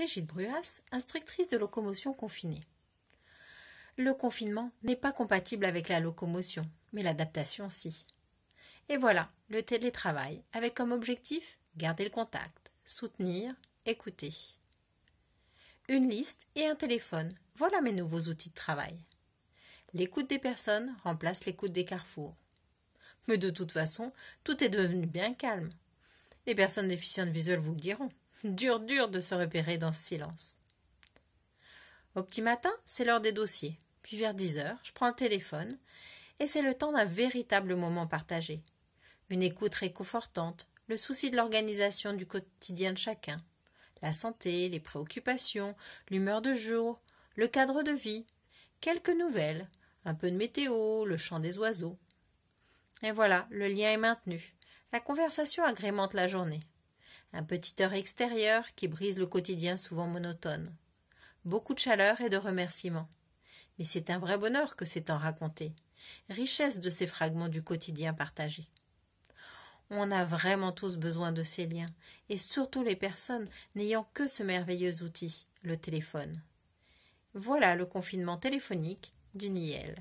Brigitte Bruas, instructrice de locomotion confinée. Le confinement n'est pas compatible avec la locomotion, mais l'adaptation si. Et voilà, le télétravail, avec comme objectif garder le contact, soutenir, écouter. Une liste et un téléphone, voilà mes nouveaux outils de travail. L'écoute des personnes remplace l'écoute des carrefours. Mais de toute façon, tout est devenu bien calme. Les personnes déficientes visuelles vous le diront. Dur, dur de se repérer dans ce silence. Au petit matin, c'est l'heure des dossiers. Puis vers 10 heures, je prends le téléphone et c'est le temps d'un véritable moment partagé. Une écoute réconfortante, le souci de l'organisation du quotidien de chacun, la santé, les préoccupations, l'humeur de jour, le cadre de vie, quelques nouvelles, un peu de météo, le chant des oiseaux. Et voilà, le lien est maintenu. La conversation agrémente la journée un petit heure extérieur qui brise le quotidien souvent monotone. Beaucoup de chaleur et de remerciements. Mais c'est un vrai bonheur que ces temps racontés, richesse de ces fragments du quotidien partagé. On a vraiment tous besoin de ces liens, et surtout les personnes n'ayant que ce merveilleux outil, le téléphone. Voilà le confinement téléphonique du NIEL.